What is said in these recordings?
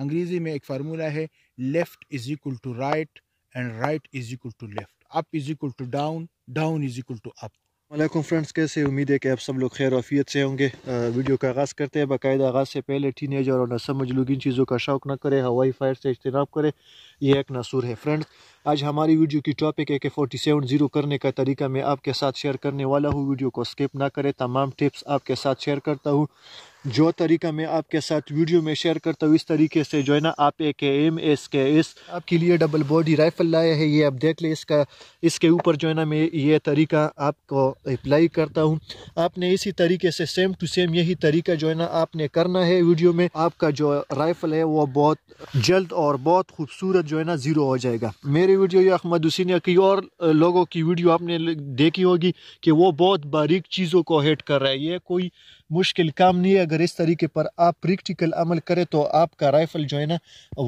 अंग्रेज़ी में एक फार्मूला है left is equal to right and right is equal to left up is equal to down down is equal to up वालेकुम friends कैसे उम्मीद है कि आप सब लोग खैर वफियत से होंगे आ, वीडियो का आगाज़ करते हैं बाकायदा आगाज़ से पहले टीन एज और समझ लोग इन चीज़ों का शौक न करें हवाई फायर से इज्तनाब करें यह एक नसूर है फ्रेंड्स आज हमारी वीडियो की टॉपिक है कि फोर्टी सेवन जीरो करने का तरीका मैं आपके साथ शेयर करने वाला हूँ वीडियो को स्किप ना करें तमाम टिप्स आपके साथ शेयर करता हूँ जो तरीका मैं आपके साथ वीडियो में शेयर करता हूँ इस तरीके से जो है ना आप एक एम एस के एस आपके लिए डबल बॉडी राइफल लाया है ये आप देख ले इसका इसके ऊपर जो है ना मैं ये तरीका आपको अप्लाई करता हूँ आपने इसी तरीके से सेम टू सेम यही तरीका जो है ना आपने करना है वीडियो में आपका जो राइफल है वो बहुत जल्द और बहुत खूबसूरत जो है ना ज़ीरो हो जाएगा मेरी वीडियो या अहमद हुसैन या कई और लोगों की वीडियो आपने देखी होगी कि वो बहुत बारीक चीज़ों को हेट कर रहा है ये कोई मुश्किल काम नहीं है अगर इस तरीके पर आप प्रैक्टिकल अमल करें तो आपका राइफल जो है ना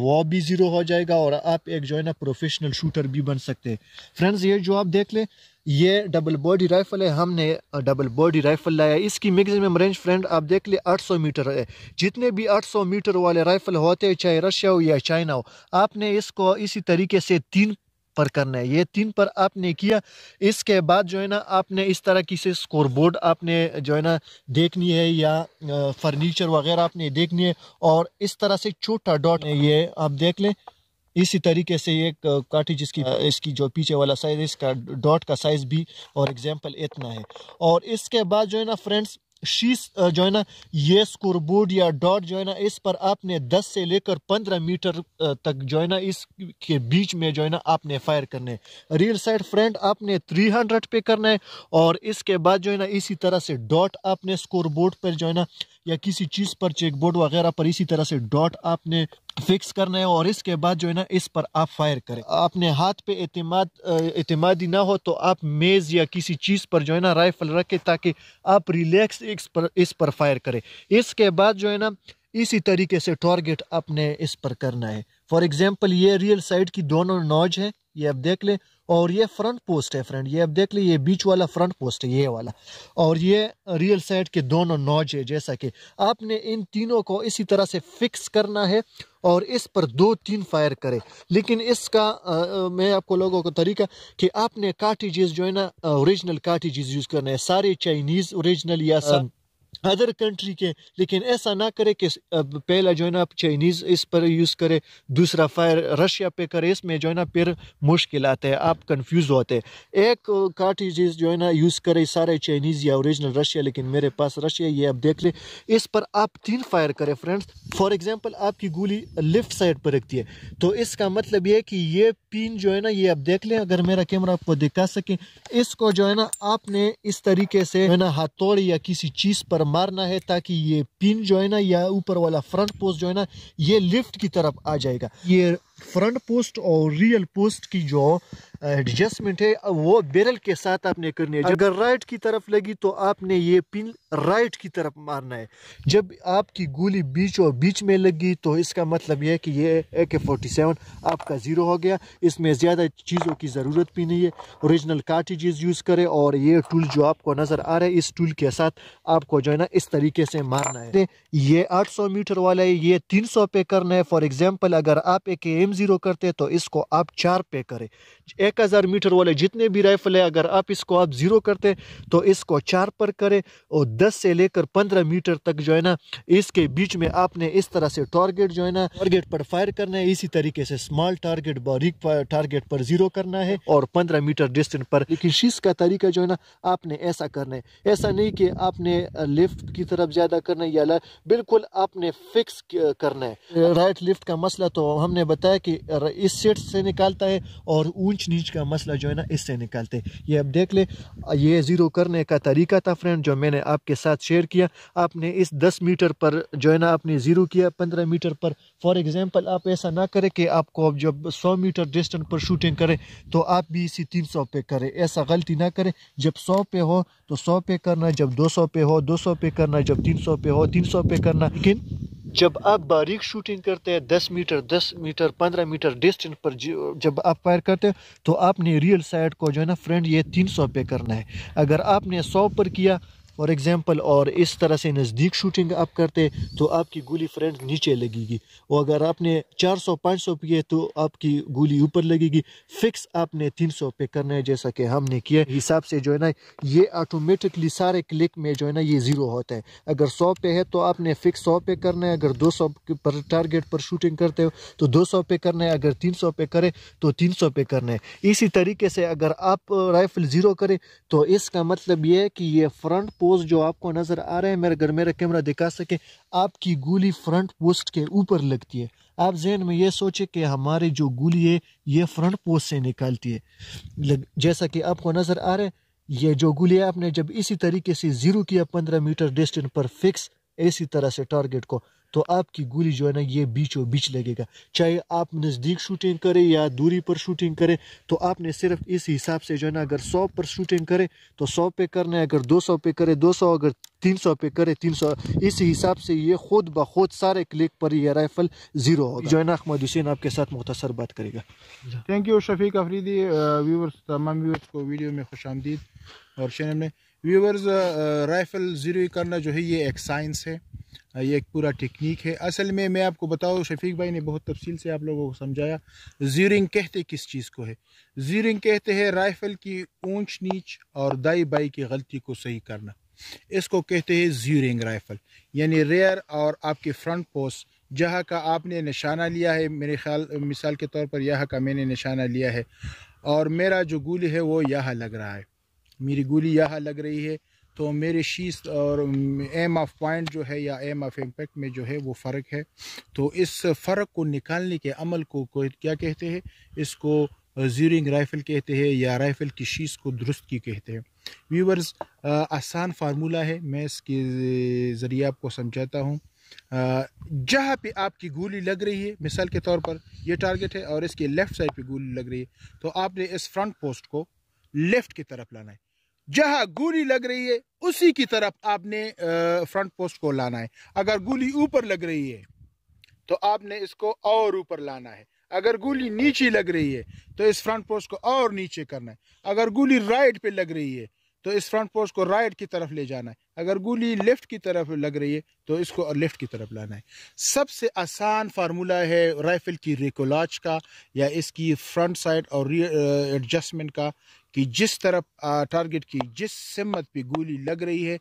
वो भी ज़ीरो हो जाएगा और आप एक जो है ना प्रोफेशनल शूटर भी बन सकते हैं फ्रेंड्स ये जो आप देख लें ये डबल बॉडी राइफल है हमने डबल बॉडी राइफल लाया इसकी मैक्सिमम रेंज फ्रेंड आप देख ले 800 मीटर है जितने भी 800 मीटर वाले राइफल होते हैं चाहे रशिया हो या चाइना हो आपने इसको इसी तरीके से तीन पर करना है ये तीन पर आपने किया इसके बाद जो है ना आपने इस तरह की से स्कोर बोर्ड आपने जो है ना देखनी है या फर्नीचर वगैरह आपने देखनी है और इस तरह से छोटा डॉट ये आप देख लें इसी तरीके से एक काठी जिसकी इसकी जो पीछे वाला साइज इसका डॉट का साइज़ भी और एग्जांपल इतना है और इसके बाद जो है ना फ्रेंड्स शीश जो है ना ये स्कोर बोर्ड या डॉट जो है ना इस पर आपने 10 से लेकर 15 मीटर तक जो है ना इस के बीच में जो है ना आपने फायर करने रियल साइड फ्रंट आपने 300 पे करना है और इसके बाद जो है ना इसी तरह से डॉट आपने स्कोर बोर्ड पर जो है ना या किसी चीज़ पर चेकबोर्ड वगैरह पर इसी तरह से डॉट आपने फिक्स करना है और इसके बाद जो है ना इस पर आप फायर करें आपने हाथ पे एतमाद एतमादी ना हो तो आप मेज़ या किसी चीज़ पर जो है ना राइफल रखें ताकि आप रिलैक्स इस पर इस पर फायर करें इसके बाद जो है ना इसी तरीके से टारगेट आपने इस पर करना है फॉर एग्ज़ाम्पल ये रियल साइड की दोनों नॉज है ये आप देख लें और ये फ्रंट पोस्ट है फ्रेंड ये अब देख लीजिए बीच वाला फ्रंट पोस्ट है ये वाला और ये रियल साइड के दोनों नॉज है जैसा कि आपने इन तीनों को इसी तरह से फिक्स करना है और इस पर दो तीन फायर करें लेकिन इसका आ, मैं आपको लोगों को तरीका कि आपने काटी जो है ना ओरिजिनल काटी यूज़ करना है सारे चाइनीज़ ओरिजिनल या सब अदर कंट्री के लेकिन ऐसा ना करे कि पहला जो है ना चाइनीज़ इस पर यूज़ करे दूसरा फायर रशिया पे करे इसमें जो है ना फिर मुश्किल आते हैं आप कंफ्यूज होते हैं एक कार्टिजेज जो है ना यूज़ करे सारे चाइनीज़ या ओरिजिनल रशिया लेकिन मेरे पास रशिया ये आप देख लें इस पर आप तीन फायर करें फ्रेंड्स फॉर एग्ज़ाम्पल आपकी गोली लेफ़्ट साइड पर रखती है तो इसका मतलब ये है कि ये पिन जो है ना ये आप देख लें अगर मेरा कैमरा आपको दिखा सकें इसको जो है ना आपने इस तरीके से है ना हथौड़ी या किसी चीज़ पर पर मारना है ताकि ये पिन जो है ना या ऊपर वाला फ्रंट पोस्ट जो है ना ये लिफ्ट की तरफ आ जाएगा ये फ्रंट पोस्ट और रियल पोस्ट की जो एडजस्टमेंट uh, है uh, वो बैरल के साथ आपने करनी है अगर राइट की तरफ लगी तो आपने ये पिन राइट की तरफ मारना है जब आपकी गोली बीच और बीच में लगी तो इसका मतलब यह है कि ये ए के फोर्टी सेवन आपका ज़ीरो हो गया इसमें ज़्यादा चीज़ों की ज़रूरत भी नहीं है ओरिजिनल कार्टिजेज यूज़ करें और ये टूल जो आपको नज़र आ रहा है इस टूल के साथ आपको जो है ना इस तरीके से मारना है ये आठ सौ मीटर वाला है ये तीन सौ पे करना है फॉर एग्ज़ाम्पल अगर आप एक एम ज़ीरो करते तो इसको आप चार पे करें एक हज़ार मीटर वाले जितने भी राइफल है अगर आप इसको आप ज़ीरो करते तो इसको चार पर करें और दस से लेकर पंद्रह मीटर तक जो है ना इसके बीच में आपने इस तरह से टारगेट जो है ना टारगेट पर फायर करना है इसी तरीके से स्मॉल टारगेट बारीक टारगेट पर जीरो करना है और पंद्रह मीटर डिस्टेंस पर लेकिन शीश का तरीका जो है ना आपने ऐसा करना है ऐसा नहीं कि आपने लिफ्ट की तरफ ज़्यादा करना है या बिल्कुल आपने फिक्स करना है राइट लिफ्ट का मसला तो हमने बताया कि इस सेट से निकालता है और ऊंच ऊंच नीच का मसला जो है ना इससे निकालते ये अब देख ले ये ज़ीरो करने का तरीका था फ्रेंड जो मैंने आपके साथ शेयर किया आपने इस दस मीटर पर जो है ना आपने ज़ीरो किया पंद्रह मीटर पर फॉर एग्ज़ाम्पल आप ऐसा ना करें कि आपको अब जब सौ मीटर डिस्टेंस पर शूटिंग करें तो आप भी इसी तीन सौ पे करें ऐसा गलती ना करें जब सौ पे हो तो सौ पे करना जब दो सौ पे हो दो सौ पे करना जब तीन सौ पे हो तीन सौ पे करना लेकिन जब आप बारीक शूटिंग करते हैं दस मीटर दस मीटर पंद्रह मीटर डिस्टेंस पर जब आप फायर करते हैं तो आपने रियल साइड को जो है ना फ्रेंड ये तीन सौ पे करना है अगर आपने सौ पर किया फॉर एग्ज़ाम्पल और इस तरह से नज़दीक शूटिंग आप करते तो आपकी गोली फ्रेंड नीचे लगेगी और अगर आपने 400 500 पिए तो आपकी गोली ऊपर लगेगी फिक्स आपने 300 पे करना है जैसा कि हमने किया हिसाब से जो है ना ये ऑटोमेटिकली सारे क्लिक में जो है ना ये ज़ीरो होता है अगर सौ पे है तो आपने फिक्स सौ पे करना है अगर दो सौ पर टारगेट पर शूटिंग करते हो तो दो सौ पे करना है अगर तीन सौ पे करें तो तीन सौ पे करना है इसी तरीके से अगर आप राइफल ज़ीरो करें तो इसका मतलब ये है कि ये फ्रंट पोज जो आपको नज़र आ रहे हैं मेरे घर मेरा कैमरा दिखा सके आपकी गोली फ्रंट पोस्ट के ऊपर लगती है आप जहन में ये सोचे कि हमारी जो गोली है ये फ्रंट पोस्ट से निकालती है जैसा कि आपको नज़र आ रहा है ये जो गोली आपने जब इसी तरीके से ज़ीरो किया पंद्रह मीटर डिस्टेंस पर फिक्स इसी तरह से टारगेट को तो आपकी गोली जो है ना ये बीचों बीच लगेगा चाहे आप नज़दीक शूटिंग करें या दूरी पर शूटिंग करें तो आपने सिर्फ इस हिसाब से जो है ना अगर सौ पर शूटिंग करें तो सौ पे करना है अगर दो सौ पे करें दो सौ अगर तीन सौ पे करे तीन सौ इस हिसाब से ये खुद ब खुद सारे क्लिक पर यह राइफल ज़ीरो होगा जो है ना अहमद हुसैन आपके साथ मुख्तर बात करेगा thank you Shafiq Afridi viewers तमाम व्यूवर्स को वीडियो में खुश और चैनल में व्यूवर्स राइफ़ल ज़ीरो करना जो है ये एक साइंस है uh, ये एक पूरा टेक्निक है असल में मैं आपको बताऊँ शफीक भाई ने बहुत तफसील से आप लोगों को समझाया जीरिंग कहते किस चीज़ को है जीरिंग कहते हैं राइफ़ल की ऊंच नीच और दाई बाई की गलती को सही करना इसको कहते हैं जीरिंग राइफ़ल यानी रेयर और आपके फ्रंट पोस्ट जहाँ का आपने निशाना लिया है मेरे ख्याल मिसाल के तौर पर यहाँ का मैंने निशाना लिया है और मेरा जो गुल है वो यहाँ लग रहा है मेरी गोली यहाँ लग रही है तो मेरे शीश और एम ऑफ पॉइंट जो है या एम ऑफ इम्पैक्ट में जो है वो फ़र्क है तो इस फ़र्क को निकालने के अमल को, क्या कहते हैं इसको जीरिंग राइफ़ल कहते हैं या राइफ़ल की शीश को दुरुस्त की कहते हैं व्यूवर्स आसान फार्मूला है मैं इसके ज़रिए आपको समझाता हूँ जहाँ पे आपकी गोली लग रही है मिसाल के तौर पर यह टारगेट है और इसके लेफ़्ट साइड पे गोली लग रही है तो आपने इस फ्रंट पोस्ट को लेफ़्ट की तरफ लाना है जहां गोली लग रही है उसी की तरफ आपने फ्रंट पोस्ट को लाना है अगर गोली ऊपर लग रही है तो आपने इसको और ऊपर लाना है अगर गोली नीचे लग रही है तो इस फ्रंट पोस्ट को और नीचे करना है अगर गोली राइट पे लग रही है तो इस फ्रंट पोस्ट को राइट की तरफ ले जाना है अगर गोली लेफ्ट की तरफ लग रही है तो इसको और लेफ्ट की तरफ लाना है सबसे आसान फार्मूला है राइफल की रिकोलाज का या इसकी फ्रंट साइड और एडजस्टमेंट का कि जिस तरफ टारगेट की जिस सिमत पे गोली लग रही है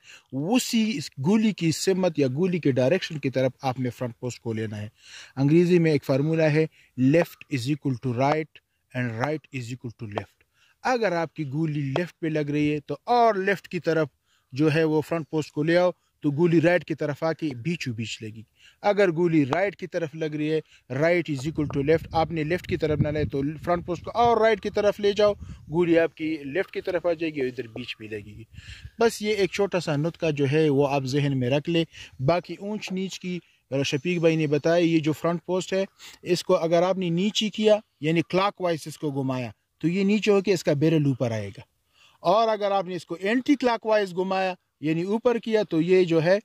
उसी गोली की सिमत या गोली के डायरेक्शन की तरफ आपने फ्रंट पोस्ट को लेना है अंग्रेज़ी में एक फार्मूला है left is equal to right and right is equal to left अगर आपकी गोली लेफ़्ट पे लग रही है तो और लेफ़्ट की तरफ जो है वो फ्रंट पोस्ट को ले आओ तो गोली राइट की तरफ आके बीचों बीच लगेगी अगर गोली राइट की तरफ लग रही है right is equal to left आपने लेफ़्ट की तरफ ना ले तो फ्रंट पोस्ट को और राइट की तरफ ले जाओ गोली आपकी लेफ़्ट की तरफ आ जाएगी और इधर बीच भी लगेगी बस ये एक छोटा सा नुतका जो है वो आप जहन में रख ले बाकी ऊंच नीच की शफीक भाई ने बताया ये जो फ्रंट पोस्ट है इसको अगर आपने नीचे किया यानी क्लाक इसको घुमाया तो ये नीचे होके इसका बेरल ऊपर आएगा और अगर आपने इसको एंटी क्लॉकवाइज घुमाया यानी ऊपर किया तो ये जो है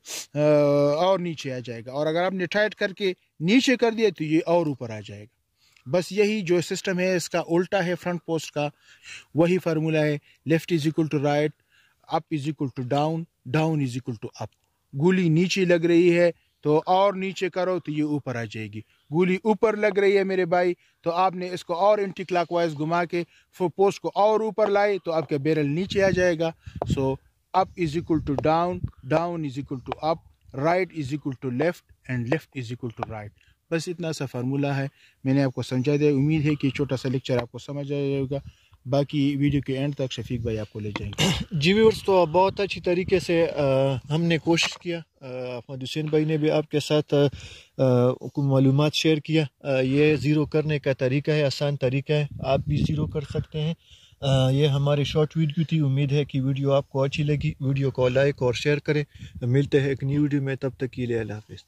और नीचे आ जाएगा और अगर आपने टाइट करके नीचे कर दिया तो ये और ऊपर आ जाएगा बस यही जो सिस्टम है इसका उल्टा है फ्रंट पोस्ट का वही फार्मूला है left is equal to right up is equal to down down is equal to up गोली नीचे लग रही है तो और नीचे करो तो ये ऊपर आ जाएगी गोली ऊपर लग रही है मेरे भाई तो आपने इसको और एंटी क्लाक वाइज घुमा के फोर पोस्ट को और ऊपर लाए तो आपका बैरल नीचे आ जाएगा so up is equal to down down is equal to up right is equal to left and left is equal to right बस इतना सा फार्मूला है मैंने आपको समझा दिया उम्मीद है कि छोटा सा लेक्चर आपको समझ आ जाएगा बाकी वीडियो के एंड तक शफीक भाई आपको ले जाएंगे जी व्यूवर्स तो बहुत अच्छी तरीके से आ, हमने कोशिश किया अहमद हुसैन भाई ने भी आपके साथ मालूम शेयर किया आ, ये ज़ीरो करने का तरीका है आसान तरीका है आप भी ज़ीरो कर सकते हैं आ, ये हमारी शॉर्ट वीडियो थी उम्मीद है कि वीडियो आपको अच्छी लगी वीडियो को लाइक और शेयर करें मिलते हैं एक न्यू वीडियो में तब तक के लिए अल्लाह